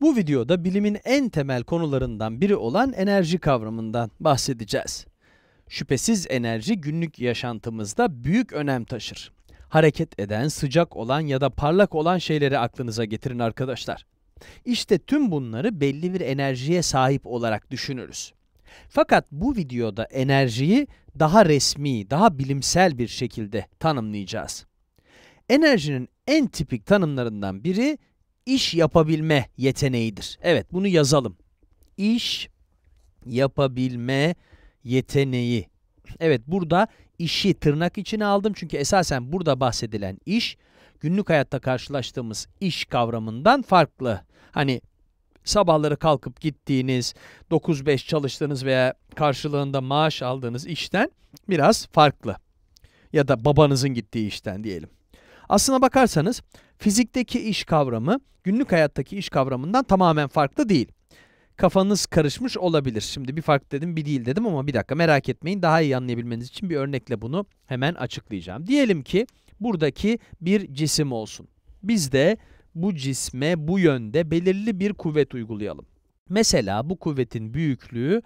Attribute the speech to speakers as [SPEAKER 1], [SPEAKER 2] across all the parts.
[SPEAKER 1] Bu videoda bilimin en temel konularından biri olan enerji kavramından bahsedeceğiz. Şüphesiz enerji günlük yaşantımızda büyük önem taşır. Hareket eden, sıcak olan ya da parlak olan şeyleri aklınıza getirin arkadaşlar. İşte tüm bunları belli bir enerjiye sahip olarak düşünürüz. Fakat bu videoda enerjiyi daha resmi, daha bilimsel bir şekilde tanımlayacağız. Enerjinin en tipik tanımlarından biri iş yapabilme yeteneğidir. Evet bunu yazalım. İş yapabilme yeteneği. Evet burada işi tırnak içine aldım çünkü esasen burada bahsedilen iş günlük hayatta karşılaştığımız iş kavramından farklı. Hani sabahları kalkıp gittiğiniz, 9-5 çalıştığınız veya karşılığında maaş aldığınız işten biraz farklı. Ya da babanızın gittiği işten diyelim. Aslına bakarsanız fizikteki iş kavramı günlük hayattaki iş kavramından tamamen farklı değil. Kafanız karışmış olabilir. Şimdi bir fark dedim bir değil dedim ama bir dakika merak etmeyin daha iyi anlayabilmeniz için bir örnekle bunu hemen açıklayacağım. Diyelim ki buradaki bir cisim olsun. Biz de bu cisme bu yönde belirli bir kuvvet uygulayalım. Mesela bu kuvvetin büyüklüğü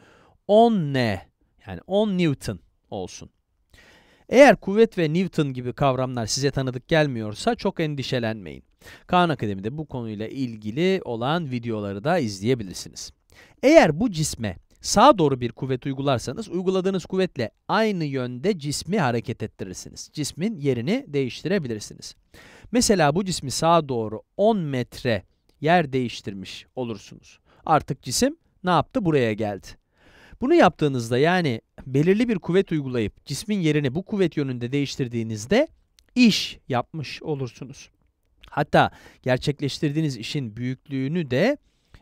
[SPEAKER 1] 10 N yani 10 Newton olsun. Eğer kuvvet ve Newton gibi kavramlar size tanıdık gelmiyorsa çok endişelenmeyin. Kaan Akademi'de bu konuyla ilgili olan videoları da izleyebilirsiniz. Eğer bu cisme sağa doğru bir kuvvet uygularsanız uyguladığınız kuvvetle aynı yönde cismi hareket ettirirsiniz. Cismin yerini değiştirebilirsiniz. Mesela bu cismi sağa doğru 10 metre yer değiştirmiş olursunuz. Artık cisim ne yaptı? Buraya geldi. Bunu yaptığınızda yani belirli bir kuvvet uygulayıp cismin yerini bu kuvvet yönünde değiştirdiğinizde iş yapmış olursunuz. Hatta gerçekleştirdiğiniz işin büyüklüğünü de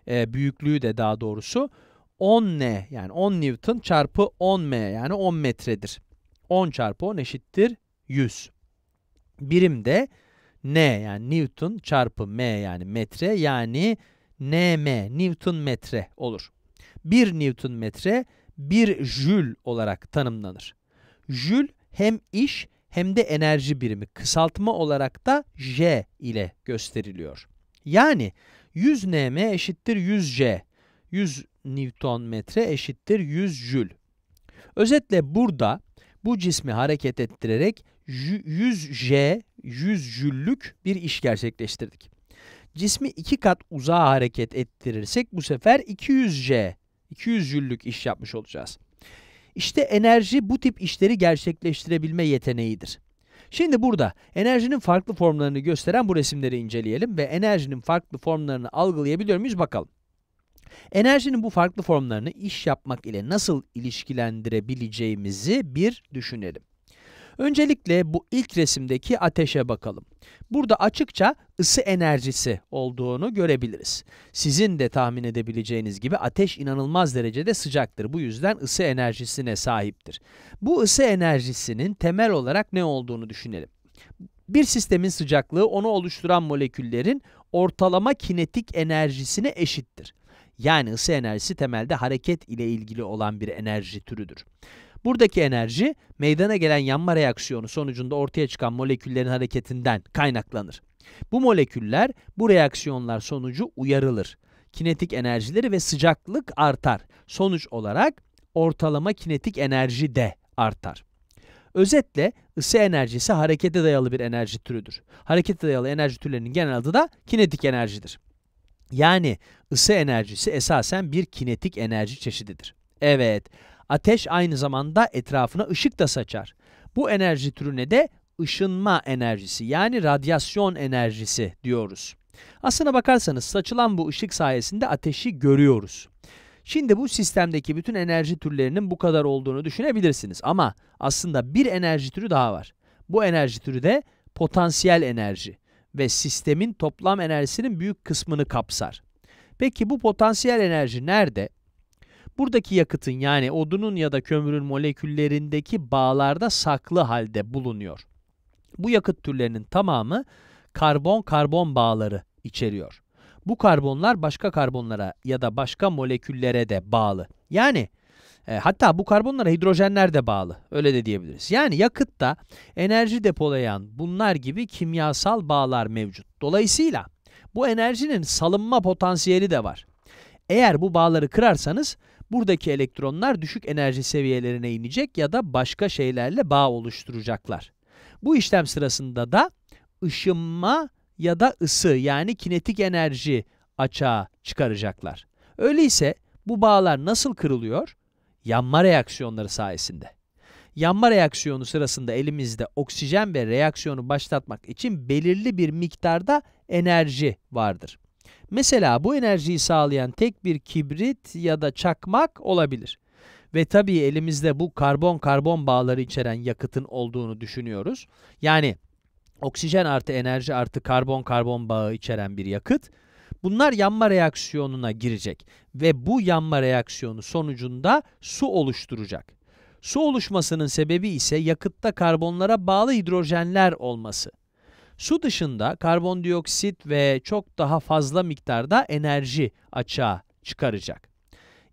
[SPEAKER 1] e, büyüklüğü de daha doğrusu 10 n yani 10 newton çarpı 10 m yani 10 metredir. 10 çarpı 10 eşittir 100. Birim de n yani newton çarpı m yani metre yani nm newton metre olur. 1 Newton metre 1 jül olarak tanımlanır. Jül hem iş hem de enerji birimi kısaltma olarak da J ile gösteriliyor. Yani 100 Nm eşittir 100 J. 100 Newton metre eşittir 100 jül. Özetle burada bu cismi hareket ettirerek 100 J, 100 jüllük bir iş gerçekleştirdik. Cismi iki kat uzağa hareket ettirirsek bu sefer 200 J 200 jüllük iş yapmış olacağız. İşte enerji bu tip işleri gerçekleştirebilme yeteneğidir. Şimdi burada enerjinin farklı formlarını gösteren bu resimleri inceleyelim ve enerjinin farklı formlarını algılayabiliyor muyuz bakalım. Enerjinin bu farklı formlarını iş yapmak ile nasıl ilişkilendirebileceğimizi bir düşünelim. Öncelikle bu ilk resimdeki ateşe bakalım. Burada açıkça ısı enerjisi olduğunu görebiliriz. Sizin de tahmin edebileceğiniz gibi ateş inanılmaz derecede sıcaktır. Bu yüzden ısı enerjisine sahiptir. Bu ısı enerjisinin temel olarak ne olduğunu düşünelim. Bir sistemin sıcaklığı onu oluşturan moleküllerin ortalama kinetik enerjisine eşittir. Yani ısı enerjisi temelde hareket ile ilgili olan bir enerji türüdür. Buradaki enerji meydana gelen yanma reaksiyonu sonucunda ortaya çıkan moleküllerin hareketinden kaynaklanır. Bu moleküller bu reaksiyonlar sonucu uyarılır. Kinetik enerjileri ve sıcaklık artar. Sonuç olarak ortalama kinetik enerji de artar. Özetle ısı enerjisi harekete dayalı bir enerji türüdür. Harekete dayalı enerji türlerinin genel adı da kinetik enerjidir. Yani ısı enerjisi esasen bir kinetik enerji çeşididir. Evet, Ateş aynı zamanda etrafına ışık da saçar. Bu enerji türüne de ışınma enerjisi yani radyasyon enerjisi diyoruz. Aslına bakarsanız saçılan bu ışık sayesinde ateşi görüyoruz. Şimdi bu sistemdeki bütün enerji türlerinin bu kadar olduğunu düşünebilirsiniz ama aslında bir enerji türü daha var. Bu enerji türü de potansiyel enerji ve sistemin toplam enerjisinin büyük kısmını kapsar. Peki bu potansiyel enerji nerede? buradaki yakıtın yani odunun ya da kömürün moleküllerindeki bağlarda saklı halde bulunuyor. Bu yakıt türlerinin tamamı karbon-karbon bağları içeriyor. Bu karbonlar başka karbonlara ya da başka moleküllere de bağlı. Yani e, hatta bu karbonlara hidrojenler de bağlı. Öyle de diyebiliriz. Yani yakıtta enerji depolayan bunlar gibi kimyasal bağlar mevcut. Dolayısıyla bu enerjinin salınma potansiyeli de var. Eğer bu bağları kırarsanız buradaki elektronlar düşük enerji seviyelerine inecek ya da başka şeylerle bağ oluşturacaklar. Bu işlem sırasında da ışınma ya da ısı yani kinetik enerji açığa çıkaracaklar. Öyleyse bu bağlar nasıl kırılıyor? Yanma reaksiyonları sayesinde. Yanma reaksiyonu sırasında elimizde oksijen ve reaksiyonu başlatmak için belirli bir miktarda enerji vardır. Mesela bu enerjiyi sağlayan tek bir kibrit ya da çakmak olabilir. Ve tabii elimizde bu karbon karbon bağları içeren yakıtın olduğunu düşünüyoruz. Yani oksijen artı enerji artı karbon karbon bağı içeren bir yakıt. Bunlar yanma reaksiyonuna girecek ve bu yanma reaksiyonu sonucunda su oluşturacak. Su oluşmasının sebebi ise yakıtta karbonlara bağlı hidrojenler olması. Su dışında karbondioksit ve çok daha fazla miktarda enerji açığa çıkaracak.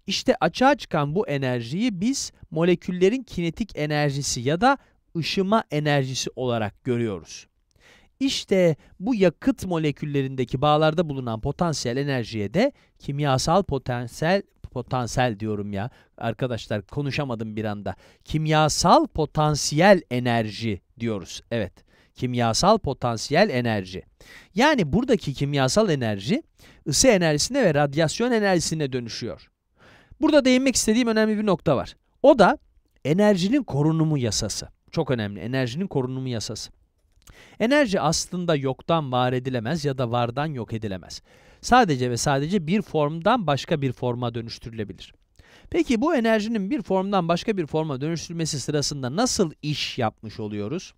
[SPEAKER 1] İşte açığa çıkan bu enerjiyi biz moleküllerin kinetik enerjisi ya da ışıma enerjisi olarak görüyoruz. İşte bu yakıt moleküllerindeki bağlarda bulunan potansiyel enerjiye de kimyasal potansiyel potansiyel diyorum ya. Arkadaşlar konuşamadım bir anda. Kimyasal potansiyel enerji diyoruz. Evet kimyasal potansiyel enerji. Yani buradaki kimyasal enerji ısı enerjisine ve radyasyon enerjisine dönüşüyor. Burada değinmek istediğim önemli bir nokta var. O da enerjinin korunumu yasası. Çok önemli enerjinin korunumu yasası. Enerji aslında yoktan var edilemez ya da vardan yok edilemez. Sadece ve sadece bir formdan başka bir forma dönüştürülebilir. Peki bu enerjinin bir formdan başka bir forma dönüştürülmesi sırasında nasıl iş yapmış oluyoruz?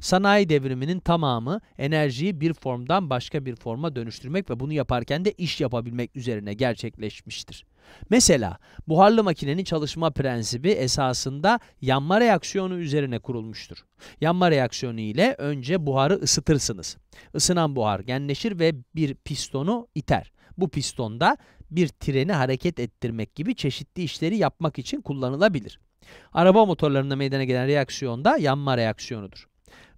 [SPEAKER 1] Sanayi devriminin tamamı enerjiyi bir formdan başka bir forma dönüştürmek ve bunu yaparken de iş yapabilmek üzerine gerçekleşmiştir. Mesela buharlı makinenin çalışma prensibi esasında yanma reaksiyonu üzerine kurulmuştur. Yanma reaksiyonu ile önce buharı ısıtırsınız. Isınan buhar genleşir ve bir pistonu iter. Bu pistonda bir treni hareket ettirmek gibi çeşitli işleri yapmak için kullanılabilir. Araba motorlarında meydana gelen reaksiyon da yanma reaksiyonudur.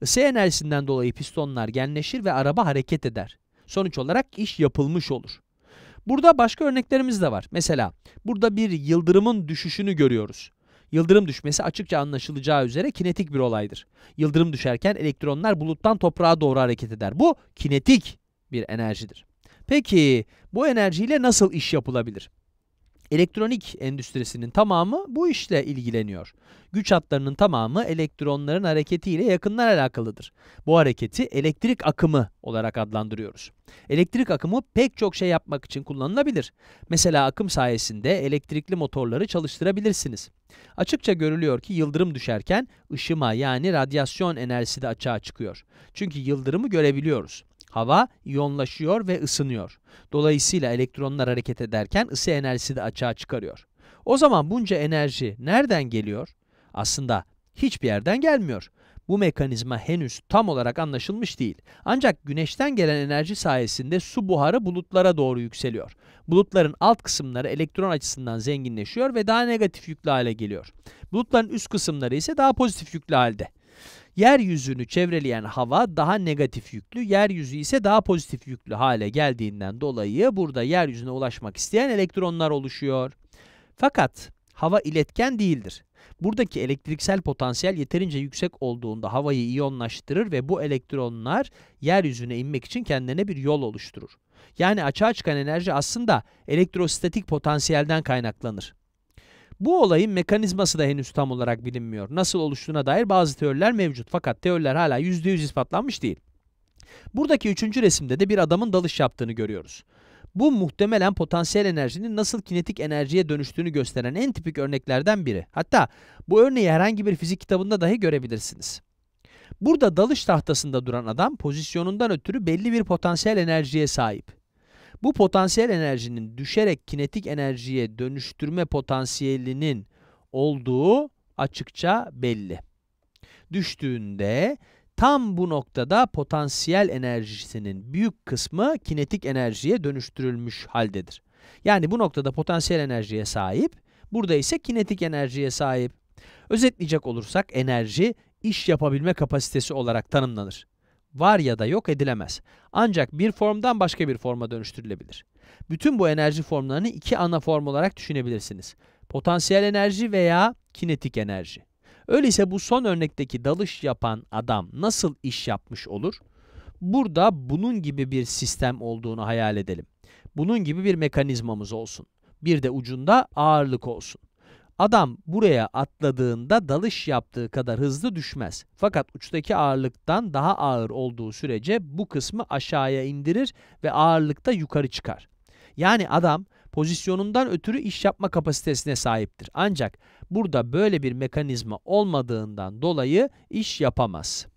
[SPEAKER 1] Isı enerjisinden dolayı pistonlar genleşir ve araba hareket eder. Sonuç olarak iş yapılmış olur. Burada başka örneklerimiz de var. Mesela burada bir yıldırımın düşüşünü görüyoruz. Yıldırım düşmesi açıkça anlaşılacağı üzere kinetik bir olaydır. Yıldırım düşerken elektronlar buluttan toprağa doğru hareket eder. Bu kinetik bir enerjidir. Peki bu enerjiyle nasıl iş yapılabilir? elektronik endüstrisinin tamamı bu işle ilgileniyor. Güç hatlarının tamamı elektronların hareketiyle yakından alakalıdır. Bu hareketi elektrik akımı olarak adlandırıyoruz. Elektrik akımı pek çok şey yapmak için kullanılabilir. Mesela akım sayesinde elektrikli motorları çalıştırabilirsiniz. Açıkça görülüyor ki yıldırım düşerken ışıma yani radyasyon enerjisi de açığa çıkıyor. Çünkü yıldırımı görebiliyoruz. Hava iyonlaşıyor ve ısınıyor. Dolayısıyla elektronlar hareket ederken ısı enerjisi de açığa çıkarıyor. O zaman bunca enerji nereden geliyor? Aslında hiçbir yerden gelmiyor. Bu mekanizma henüz tam olarak anlaşılmış değil. Ancak güneşten gelen enerji sayesinde su buharı bulutlara doğru yükseliyor. Bulutların alt kısımları elektron açısından zenginleşiyor ve daha negatif yüklü hale geliyor. Bulutların üst kısımları ise daha pozitif yüklü halde. Yeryüzünü çevreleyen hava daha negatif yüklü, yeryüzü ise daha pozitif yüklü hale geldiğinden dolayı burada yeryüzüne ulaşmak isteyen elektronlar oluşuyor. Fakat hava iletken değildir. Buradaki elektriksel potansiyel yeterince yüksek olduğunda havayı iyonlaştırır ve bu elektronlar yeryüzüne inmek için kendine bir yol oluşturur. Yani açığa çıkan enerji aslında elektrostatik potansiyelden kaynaklanır. Bu olayın mekanizması da henüz tam olarak bilinmiyor. Nasıl oluştuğuna dair bazı teoriler mevcut fakat teoriler hala %100 ispatlanmış değil. Buradaki üçüncü resimde de bir adamın dalış yaptığını görüyoruz. Bu muhtemelen potansiyel enerjinin nasıl kinetik enerjiye dönüştüğünü gösteren en tipik örneklerden biri. Hatta bu örneği herhangi bir fizik kitabında dahi görebilirsiniz. Burada dalış tahtasında duran adam pozisyonundan ötürü belli bir potansiyel enerjiye sahip. Bu potansiyel enerjinin düşerek kinetik enerjiye dönüştürme potansiyelinin olduğu açıkça belli. Düştüğünde tam bu noktada potansiyel enerjisinin büyük kısmı kinetik enerjiye dönüştürülmüş haldedir. Yani bu noktada potansiyel enerjiye sahip, burada ise kinetik enerjiye sahip. Özetleyecek olursak enerji iş yapabilme kapasitesi olarak tanımlanır var ya da yok edilemez. Ancak bir formdan başka bir forma dönüştürülebilir. Bütün bu enerji formlarını iki ana form olarak düşünebilirsiniz. Potansiyel enerji veya kinetik enerji. Öyleyse bu son örnekteki dalış yapan adam nasıl iş yapmış olur? Burada bunun gibi bir sistem olduğunu hayal edelim. Bunun gibi bir mekanizmamız olsun. Bir de ucunda ağırlık olsun. Adam buraya atladığında dalış yaptığı kadar hızlı düşmez. Fakat uçtaki ağırlıktan daha ağır olduğu sürece bu kısmı aşağıya indirir ve ağırlıkta yukarı çıkar. Yani adam pozisyonundan ötürü iş yapma kapasitesine sahiptir. Ancak burada böyle bir mekanizma olmadığından dolayı iş yapamaz.